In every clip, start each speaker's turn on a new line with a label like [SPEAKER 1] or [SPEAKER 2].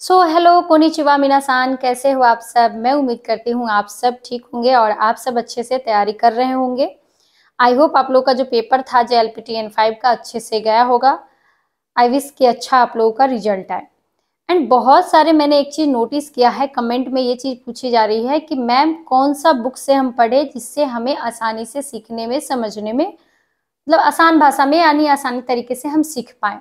[SPEAKER 1] So hello konnichiwa मीनासान कैसे हो आप सब मैं उम्मीद करती हूँ आप सब ठीक होंगे और आप सब अच्छे से तैयारी कर रहे होंगे आई होप आप लोग का जो पेपर था J L P T N five का अच्छे से गया होगा आई विश कि अच्छा आप लोगों का रिजल्ट आए एंड बहुत सारे मैंने एक चीज़ नोटिस किया है कमेंट में ये चीज़ पूछी जा रही है कि मैम कौन सा बुक से हम पढ़े जिससे हमें आसानी से सीखने में समझने में मतलब आसान भाषा में यानी आसानी तरीके से हम सीख पाएँ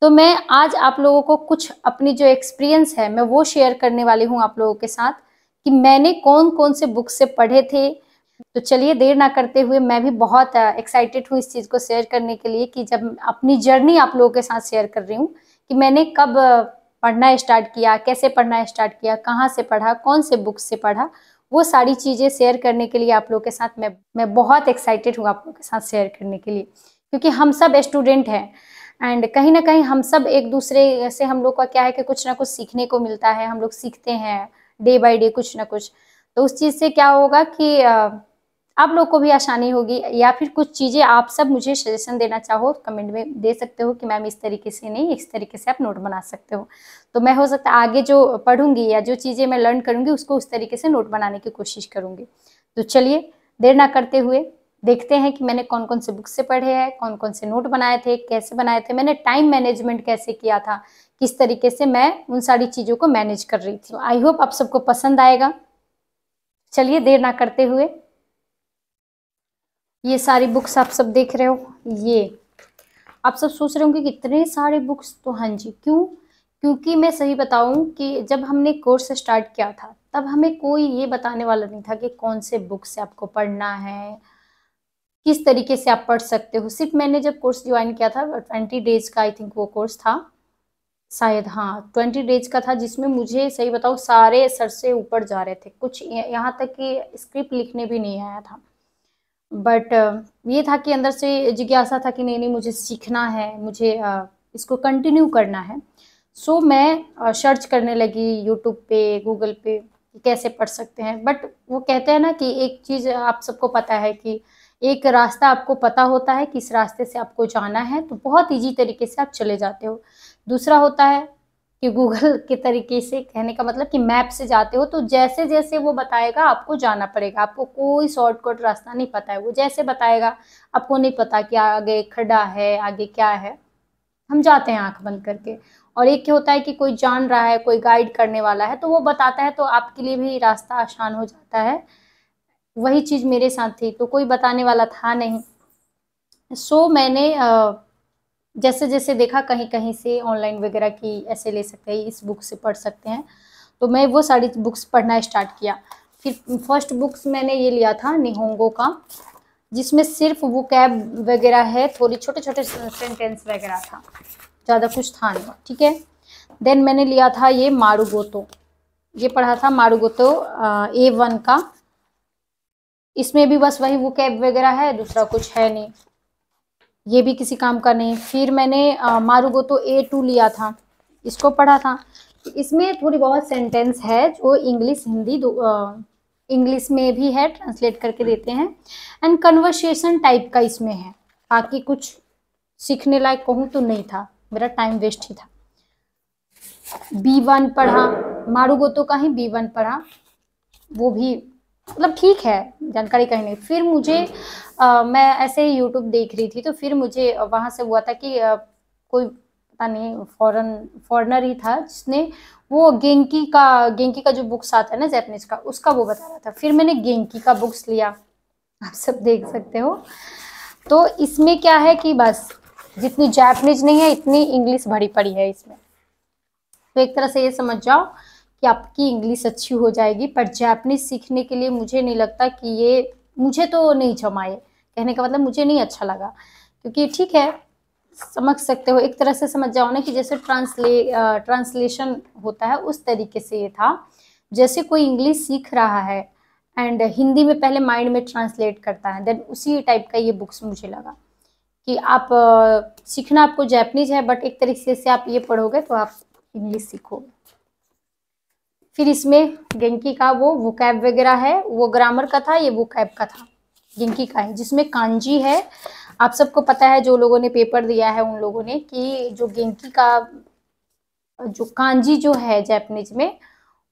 [SPEAKER 1] तो मैं आज आप लोगों को कुछ अपनी जो एक्सपीरियंस है मैं वो शेयर करने वाली हूँ आप लोगों के साथ कि मैंने कौन कौन से बुक से पढ़े थे तो चलिए देर ना करते हुए मैं भी बहुत एक्साइटेड हूँ इस चीज़ को शेयर करने के लिए कि जब अपनी जर्नी आप लोगों के साथ शेयर कर रही हूँ कि मैंने कब पढ़ना स्टार्ट किया कैसे पढ़ना स्टार्ट किया कहाँ से पढ़ा कौन से बुक से पढ़ा वो सारी चीज़ें शेयर करने के लिए आप लोगों के साथ मैं मैं बहुत एक्साइटेड हूँ आप लोगों के साथ शेयर करने के लिए क्योंकि हम सब स्टूडेंट हैं एंड कहीं ना कहीं हम सब एक दूसरे से हम लोग का क्या है कि कुछ ना कुछ सीखने को मिलता है हम लोग सीखते हैं डे बाय डे कुछ ना कुछ तो उस चीज़ से क्या होगा कि आप लोग को भी आसानी होगी या फिर कुछ चीज़ें आप सब मुझे सजेशन देना चाहो कमेंट में दे सकते हो कि मैम इस तरीके से नहीं इस तरीके से आप नोट बना सकते हो तो मैं हो सकता आगे जो पढ़ूंगी या जो चीज़ें मैं लर्न करूँगी उसको उस तरीके से नोट बनाने की कोशिश करूँगी तो चलिए देर ना करते हुए देखते हैं कि मैंने कौन कौन से बुक से पढ़े हैं कौन कौन से नोट बनाए थे कैसे बनाए थे मैंने टाइम मैनेजमेंट कैसे किया था किस तरीके से मैं उन सारी चीज़ों को मैनेज कर रही थी आई होप आप सबको पसंद आएगा चलिए देर ना करते हुए ये सारी बुक्स आप सब देख रहे हो ये आप सब सोच रहे होंगे कि इतने सारे बुक्स तो हाँ जी क्यों क्योंकि मैं सही बताऊं कि जब हमने कोर्स स्टार्ट किया था तब हमें कोई ये बताने वाला नहीं था कि कौन से बुक से आपको पढ़ना है किस तरीके से आप पढ़ सकते हो सिर्फ मैंने जब कोर्स ज्वाइन किया था ट्वेंटी डेज का आई थिंक वो कोर्स था शायद हाँ ट्वेंटी डेज का था जिसमें मुझे सही बताओ सारे सर से ऊपर जा रहे थे कुछ यहाँ तक कि स्क्रिप्ट लिखने भी नहीं आया था बट ये था कि अंदर से जिज्ञासा था कि नहीं नहीं मुझे सीखना है मुझे इसको कंटिन्यू करना है सो so, मैं सर्च करने लगी यूट्यूब पे गूगल पे कैसे पढ़ सकते हैं बट वो कहते हैं ना कि एक चीज़ आप सबको पता है कि एक रास्ता आपको पता होता है किस रास्ते से आपको जाना है तो बहुत ईजी तरीके से आप चले जाते हो दूसरा होता है कि गूगल के तरीके से कहने का मतलब कि मैप से जाते हो तो जैसे जैसे वो बताएगा आपको जाना पड़ेगा आपको कोई शॉर्टकट रास्ता नहीं पता है वो जैसे बताएगा आपको नहीं पता कि आगे खड्डा है आगे क्या है हम जाते हैं आंख बंद करके और एक क्या होता है कि कोई जान रहा है कोई गाइड करने वाला है तो वो बताता है तो आपके लिए भी रास्ता आसान हो जाता है वही चीज़ मेरे साथ थी तो कोई बताने वाला था नहीं सो so, मैंने जैसे जैसे देखा कहीं कहीं से ऑनलाइन वगैरह की ऐसे ले सकते हैं इस बुक से पढ़ सकते हैं तो मैं वो सारी बुक्स पढ़ना स्टार्ट किया फिर फर्स्ट बुक्स मैंने ये लिया था निहोंगो का जिसमें सिर्फ वो कैब वगैरह है थोड़ी छोटे छोटे सेंटेंस वगैरह था ज़्यादा कुछ था नहीं ठीक है देन मैंने लिया था ये मारूगोतो ये पढ़ा था मारूगोतो ए वन का इसमें भी बस वही वो कैब वगैरह है दूसरा कुछ है नहीं ये भी किसी काम का नहीं फिर मैंने मारूगो तो ए टू लिया था इसको पढ़ा था तो इसमें थोड़ी बहुत सेंटेंस है जो इंग्लिश हिंदी इंग्लिश में भी है ट्रांसलेट करके देते हैं एंड कन्वर्सेशन टाइप का इसमें है बाकी कुछ सीखने लायक कहूँ तो नहीं था मेरा टाइम वेस्ट ही था बी वन पढ़ा मारूगो तो का ही बी वन पढ़ा वो भी मतलब ठीक है जानकारी कहीं नहीं फिर मुझे आ, मैं ऐसे ही यूट्यूब देख रही थी तो फिर मुझे वहाँ से हुआ था कि आ, कोई पता नहीं फॉरन फॉरनर ही था जिसने वो गेंकी का गेंकी का जो बुक्स आता है ना जैपनीज का उसका वो बता रहा था फिर मैंने गेंकी का बुक्स लिया आप सब देख सकते हो तो इसमें क्या है कि बस जितनी जैपनीज नहीं है इतनी इंग्लिश भरी पड़ी है इसमें तो एक तरह से ये समझ जाओ कि आपकी इंग्लिश अच्छी हो जाएगी पर जैपनीज सीखने के लिए मुझे नहीं लगता कि ये मुझे तो नहीं जमाए कहने का मतलब मुझे नहीं अच्छा लगा क्योंकि ठीक है समझ सकते हो एक तरह से समझ जाओ ना कि जैसे ट्रांसले ट्रांसलेशन होता है उस तरीके से ये था जैसे कोई इंग्लिश सीख रहा है एंड हिंदी में पहले माइंड में ट्रांसलेट करता है देन उसी टाइप का ये बुक्स मुझे लगा कि आप सीखना आपको जैपनीज है बट एक तरीके से आप ये पढ़ोगे तो आप इंग्लिश सीखोगे फिर इसमें गेंकी का वो वुकैब वगैरह है वो ग्रामर का था ये वुकैब का था गेंकी का है जिसमें कांजी है आप सबको पता है जो लोगों ने पेपर दिया है उन लोगों ने कि जो गेंकी का जो कांजी जो है जैपनीज में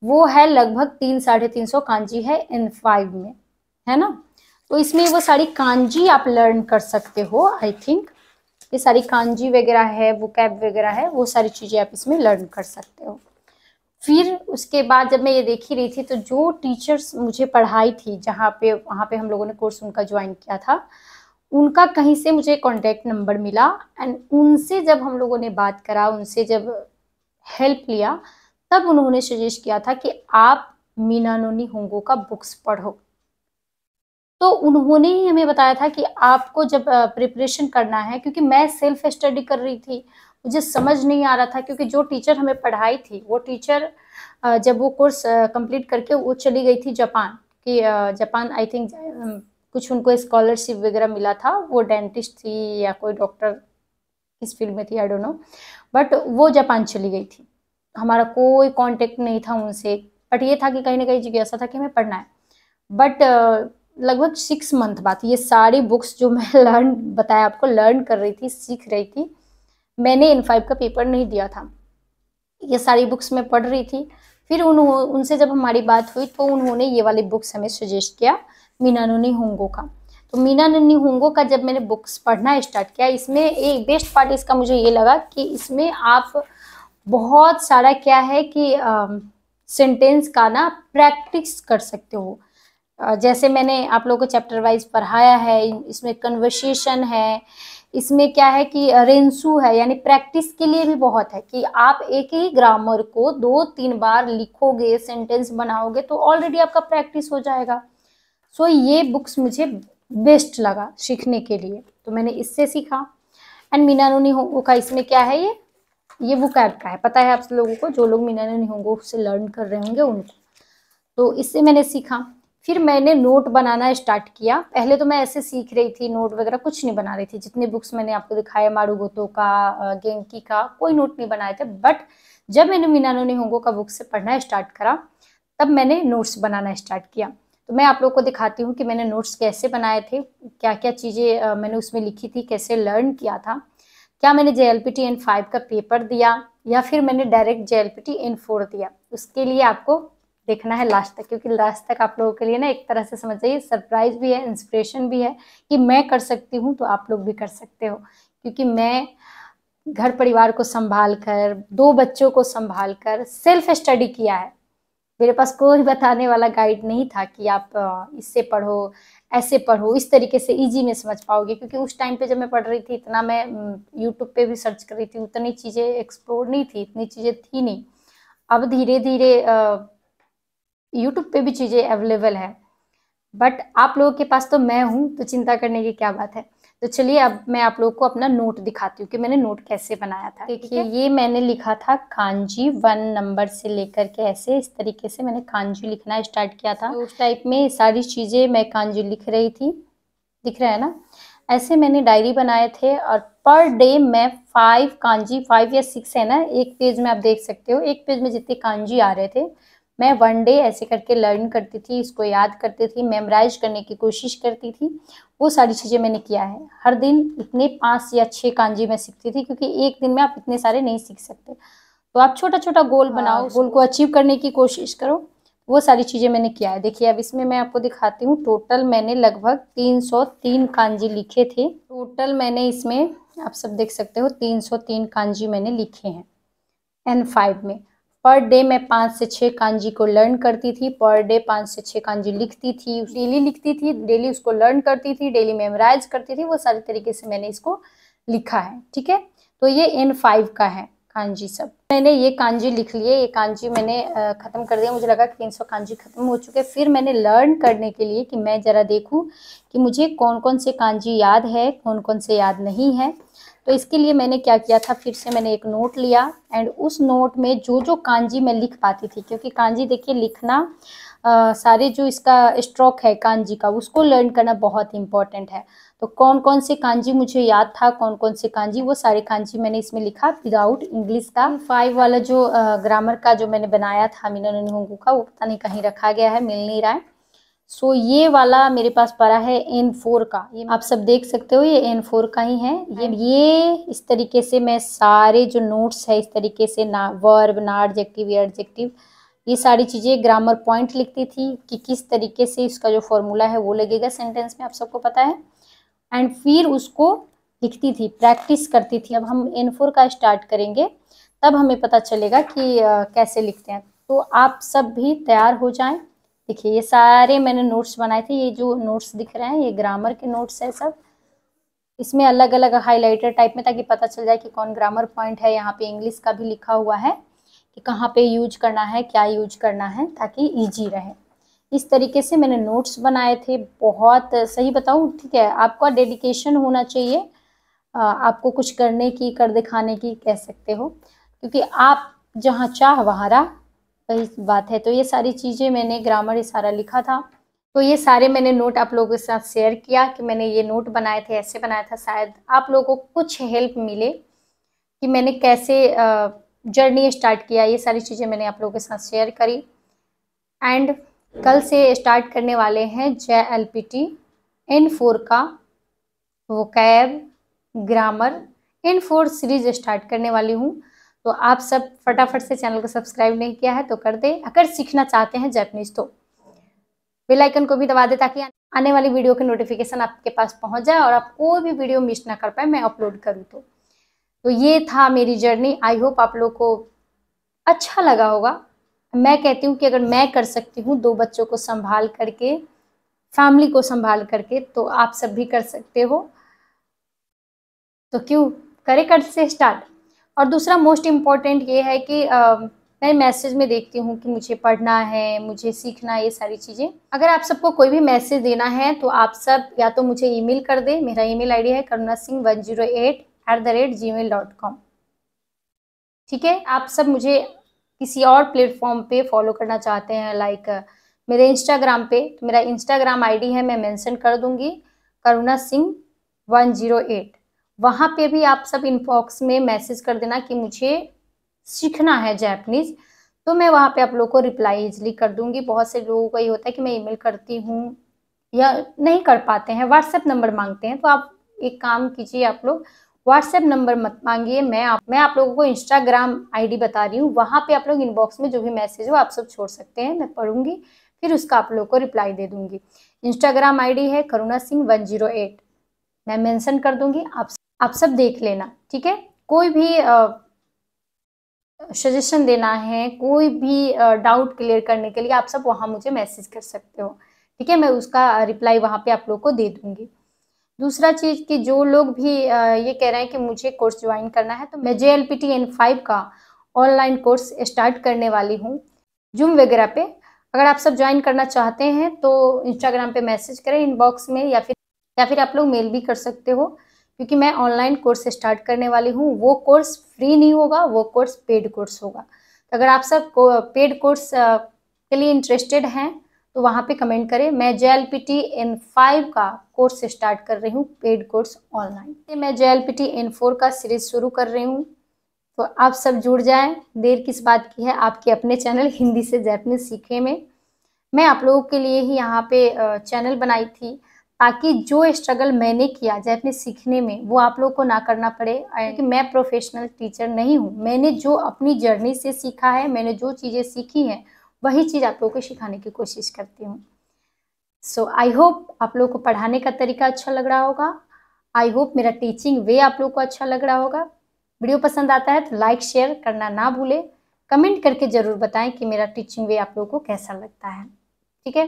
[SPEAKER 1] वो है लगभग तीन साढ़े तीन सौ कांजी है एन फाइव में है ना तो इसमें वो सारी कांजी आप लर्न कर सकते हो आई थिंक ये सारी कांजी वगैरह है वो कैब वगैरह है वो सारी चीज़ें आप इसमें लर्न कर सकते हो फिर उसके बाद जब मैं ये देख ही रही थी तो जो टीचर्स मुझे पढ़ाई थी जहाँ पे वहाँ पे हम लोगों ने कोर्स उनका ज्वाइन किया था उनका कहीं से मुझे कॉन्टेक्ट नंबर मिला एंड उनसे जब हम लोगों ने बात करा उनसे जब हेल्प लिया तब उन्होंने सजेस्ट किया था कि आप मीना नोनी होंगो का बुक्स पढ़ो तो उन्होंने ही हमें बताया था कि आपको जब प्रिपरेशन करना है क्योंकि मैं सेल्फ स्टडी कर रही थी मुझे समझ नहीं आ रहा था क्योंकि जो टीचर हमें पढ़ाई थी वो टीचर जब वो कोर्स कंप्लीट करके वो चली गई थी जापान कि जापान आई थिंक कुछ उनको स्कॉलरशिप वगैरह मिला था वो डेंटिस्ट थी या कोई डॉक्टर किस फील्ड में थी आई डोंट नो बट वो जापान चली गई थी हमारा कोई कांटेक्ट नहीं था उनसे बट ये था कि कहीं ना कहीं जिज्ञासा था कि हमें पढ़ना है बट लगभग सिक्स मंथ बाद ये सारी बुक्स जो मैं लर्न बताया आपको लर्न कर रही थी सीख रही थी मैंने इन फाइव का पेपर नहीं दिया था ये सारी बुक्स मैं पढ़ रही थी फिर उन उनसे जब हमारी बात हुई तो उन्होंने ये वाली बुक्स हमें सजेस्ट किया मीना नुनी होंगो का तो मीना नुनी होंगो का जब मैंने बुक्स पढ़ना स्टार्ट किया इसमें एक बेस्ट पार्ट इसका मुझे ये लगा कि इसमें आप बहुत सारा क्या है कि सेंटेंस का ना प्रैक्टिस कर सकते हो जैसे मैंने आप लोगों को चैप्टर वाइज पढ़ाया है इसमें कन्वर्सेशन है इसमें क्या है कि रेंसू है यानी प्रैक्टिस के लिए भी बहुत है कि आप एक ही ग्रामर को दो तीन बार लिखोगे सेंटेंस बनाओगे तो ऑलरेडी आपका प्रैक्टिस हो जाएगा सो so, ये बुक्स मुझे बेस्ट लगा सीखने के लिए तो मैंने इससे सीखा एंड मीनानूनी होंगो का इसमें क्या है ये ये वो कैब का है पता है आप लोगों को जो लोग मीनानूनी होंगो से लर्न कर रहे होंगे उनको तो इससे मैंने सीखा फिर मैंने नोट बनाना स्टार्ट किया पहले तो मैं ऐसे सीख रही थी नोट वगैरह कुछ नहीं बना रही थी जितने बुक्स मैंने आपको दिखाया गोतो का गेंकी का कोई नोट नहीं बनाए थे बट जब मैंने मीनानो ने होंगो का बुक से पढ़ना स्टार्ट करा तब मैंने नोट्स बनाना स्टार्ट किया तो मैं आप लोग को दिखाती हूँ कि मैंने नोट्स कैसे बनाए थे क्या क्या चीज़ें मैंने उसमें लिखी थी कैसे लर्न किया था क्या मैंने J L P T N five का पेपर दिया या फिर मैंने direct J L P T N four दिया उसके लिए आपको देखना है लास्ट तक क्योंकि लास्ट तक आप लोगों के लिए ना एक तरह से समझ जाइए सरप्राइज भी है इंस्पिरेशन भी है कि मैं कर सकती हूँ तो आप लोग भी कर सकते हो क्योंकि मैं घर परिवार को संभाल कर दो बच्चों को संभाल कर सेल्फ स्टडी किया है मेरे पास कोई बताने वाला गाइड नहीं था कि आप इससे पढ़ो ऐसे पढ़ो इस तरीके से इजी में समझ पाओगे क्योंकि उस टाइम पे जब मैं पढ़ रही थी इतना मैं यूट्यूब पे भी सर्च कर रही थी उतनी चीज़ें एक्सप्लोर नहीं थी इतनी चीज़ें थी नहीं अब धीरे धीरे यूट्यूब पे भी चीज़ें अवेलेबल है बट आप लोगों के पास तो मैं हूँ तो चिंता करने की क्या बात है तो चलिए अब मैं आप लोगों को अपना नोट दिखाती हूँ कि मैंने नोट कैसे बनाया था देखिए ये मैंने लिखा था खांजी वन नंबर से लेकर के ऐसे इस तरीके से मैंने खांजी लिखना स्टार्ट किया था तो उस टाइप में सारी चीज़ें मैं खांजी लिख रही थी दिख रहा है ना ऐसे मैंने डायरी बनाए थे और पर डे मैं फाइव कांजी फाइव या सिक्स है ना एक पेज में आप देख सकते हो एक पेज में जितने कांजी आ रहे थे मैं वन डे ऐसे करके लर्न करती थी इसको याद करती थी मेमोराइज करने की कोशिश करती थी वो सारी चीज़ें मैंने किया है हर दिन इतने पाँच या छः कांजी मैं सीखती थी क्योंकि एक दिन में आप इतने सारे नहीं सीख सकते तो आप छोटा छोटा गोल हाँ, बनाओ गोल को अचीव करने की कोशिश करो वो सारी चीज़ें मैंने किया है देखिए अब इसमें मैं आपको दिखाती हूँ टोटल मैंने लगभग तीन सौ तीन कांजी लिखे थे टोटल मैंने इसमें आप सब देख सकते हो तीन सौ तीन कांजी मैंने लिखे हैं एन फाइव में पर डे मैं पाँच से छः कांजी को लर्न करती थी पर डे पाँच से छः कांजी लिखती थी डेली लिखती थी डेली उसको लर्न करती थी डेली मेमराइज करती थी वो सारे तरीके से मैंने इसको लिखा है ठीक है तो ये एन फाइव का है कांजी सब मैंने ये कांजी लिख लिए ये कांजी मैंने ख़त्म कर दिया मुझे लगा कि तीन सौ कांजी ख़त्म हो चुके फिर मैंने लर्न करने के लिए कि मैं ज़रा देखूँ कि मुझे कौन कौन से कांजी याद है कौन कौन से याद नहीं है तो इसके लिए मैंने क्या किया था फिर से मैंने एक नोट लिया एंड उस नोट में जो जो कांजी मैं लिख पाती थी क्योंकि कांजी देखिए लिखना आ, सारे जो इसका स्ट्रोक है कांजी का उसको लर्न करना बहुत इंपॉर्टेंट है तो कौन कौन से कांजी मुझे याद था कौन कौन से कांजी वो सारे कांजी मैंने इसमें लिखा विदाउट इंग्लिश का फाइव वाला जो ग्रामर का जो मैंने बनाया था मीना का वो पता नहीं कहीं रखा गया है मिल नहीं रहा है सो so, ये वाला मेरे पास पड़ा है एन फोर का ये आप सब देख सकते हो ये एन फोर का ही है ये हाँ। ये इस तरीके से मैं सारे जो नोट्स है इस तरीके से ना वर्ब ना एडजेक्टिव एडजेक्टिव ये सारी चीज़ें ग्रामर पॉइंट लिखती थी कि किस तरीके से इसका जो फॉर्मूला है वो लगेगा सेंटेंस में आप सबको पता है एंड फिर उसको लिखती थी प्रैक्टिस करती थी अब हम एन फोर का स्टार्ट करेंगे तब हमें पता चलेगा कि आ, कैसे लिखते हैं तो आप सब भी तैयार हो जाएं देखिए ये सारे मैंने नोट्स बनाए थे ये जो नोट्स दिख रहे हैं ये ग्रामर के नोट्स है सब इसमें अलग अलग हाईलाइटर टाइप में ताकि पता चल जाए कि कौन ग्रामर पॉइंट है यहाँ पे इंग्लिश का भी लिखा हुआ है कि कहाँ पे यूज करना है क्या यूज करना है ताकि ईजी रहे इस तरीके से मैंने नोट्स बनाए थे बहुत सही बताऊँ ठीक है आपका डेडिकेशन होना चाहिए आपको कुछ करने की कर दिखाने की कह सकते हो क्योंकि आप जहाँ चाह वहाँ रहा बात है तो ये सारी चीज़ें मैंने ग्रामर ये सारा लिखा था तो ये सारे मैंने नोट आप लोगों के साथ शेयर किया कि मैंने ये नोट बनाए थे ऐसे बनाया था शायद आप लोगों को कुछ हेल्प मिले कि मैंने कैसे जर्नी स्टार्ट किया ये सारी चीज़ें मैंने आप लोगों के साथ शेयर करी एंड कल से स्टार्ट करने वाले हैं J L P T N four का वो कैब grammar N four series start करने वाली हूँ तो आप सब फटाफट से चैनल को सब्सक्राइब नहीं किया है तो कर दे अगर सीखना चाहते हैं जैपनीज तो बेल आइकन को भी दबा दे ताकि आने वाली वीडियो के नोटिफिकेशन आपके पास पहुंच जाए और आप कोई भी वीडियो मिस ना कर पाए मैं अपलोड करूँ तो तो ये था मेरी जर्नी आई होप आप लोग को अच्छा लगा होगा मैं कहती हूँ कि अगर मैं कर सकती हूँ दो बच्चों को संभाल करके फैमिली को संभाल करके तो आप सब भी कर सकते हो तो क्यों करे कर से स्टार्ट और दूसरा मोस्ट इम्पॉर्टेंट ये है कि आ, मैं मैसेज में देखती हूँ कि मुझे पढ़ना है मुझे सीखना है ये सारी चीज़ें अगर आप सबको कोई भी मैसेज देना है तो आप सब या तो मुझे ईमेल कर दें मेरा ईमेल आईडी है Karuna Singh one zero eight at the rate Gmail dot com ठीक है आप सब मुझे किसी और प्लेटफॉर्म पे फॉलो करना चाहते हैं लाइक मेरे इंस्टाग्राम पे तो मेरा इंस्टाग्राम आईडी है मैं मेंशन कर दूंगी Karuna Singh one zero eight वहाँ पे भी आप सब इनबॉक्स में मैसेज कर देना कि मुझे सीखना है जैपनीज़ तो मैं वहाँ पे आप लोगों को रिप्लाई इजली कर दूंगी बहुत से लोगों का ये होता है कि मैं ईमेल करती हूँ या नहीं कर पाते हैं व्हाट्सएप नंबर मांगते हैं तो आप एक काम कीजिए आप लोग व्हाट्सएप नंबर मत मांगिए मैं आप मैं आप लोगों को इंस्टाग्राम आईडी बता रही हूँ वहाँ पे आप लोग इनबॉक्स में जो भी मैसेज हो आप सब छोड़ सकते हैं मैं पढ़ूंगी फिर उसका आप लोगों को रिप्लाई दे दूंगी इंस्टाग्राम आईडी है Karuna Singh one zero eight मैं मेंशन कर दूंगी आप आप सब देख लेना ठीक है कोई भी सजेशन देना है कोई भी डाउट क्लियर करने के लिए आप सब वहाँ मुझे मैसेज कर सकते हो ठीक है मैं उसका रिप्लाई वहाँ पे आप लोग को दे दूँगी दूसरा चीज़ कि जो लोग भी ये कह रहे हैं कि मुझे कोर्स ज्वाइन करना है तो मैं J L P T N five का ऑनलाइन कोर्स स्टार्ट करने वाली हूँ जूम वगैरह पे अगर आप सब ज्वाइन करना चाहते हैं तो इंस्टाग्राम पे मैसेज करें इनबॉक्स में या फिर या फिर आप लोग मेल भी कर सकते हो क्योंकि मैं ऑनलाइन कोर्स स्टार्ट करने वाली हूँ वो कोर्स फ्री नहीं होगा वो कोर्स पेड कोर्स होगा तो अगर आप सब को पेड कोर्स के लिए इंटरेस्टेड हैं तो वहाँ पे कमेंट करें मैं J L P T N five का कोर्स स्टार्ट कर रही हूँ पेड कोर्स ऑनलाइन मैं J L P T N four का सीरीज शुरू कर रही हूँ तो आप सब जुड़ जाएं देर किस बात की है आपके अपने चैनल हिंदी से जैपनीज सीखे में मैं आप लोगों के लिए ही यहाँ पे चैनल बनाई थी ताकि जो स्ट्रगल मैंने किया जाए अपने सीखने में वो आप लोग को ना करना पड़े क्योंकि मैं प्रोफेशनल टीचर नहीं हूँ मैंने जो अपनी जर्नी से सीखा है मैंने जो चीज़ें सीखी हैं वही चीज़ आप लोगों को सिखाने की कोशिश करती हूँ सो आई होप आप लोगों को पढ़ाने का तरीका अच्छा लग रहा होगा आई होप मेरा टीचिंग वे आप लोग को अच्छा लग रहा होगा वीडियो पसंद आता है तो लाइक शेयर करना ना भूलें कमेंट करके ज़रूर बताएं कि मेरा टीचिंग वे आप लोगों को कैसा लगता है ठीक है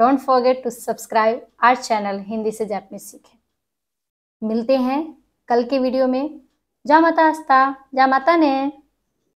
[SPEAKER 1] don't forget to subscribe our channel Hindi से जापनीज सीखें मिलते हैं कल के वीडियो में जा माता आस्था जा माता ने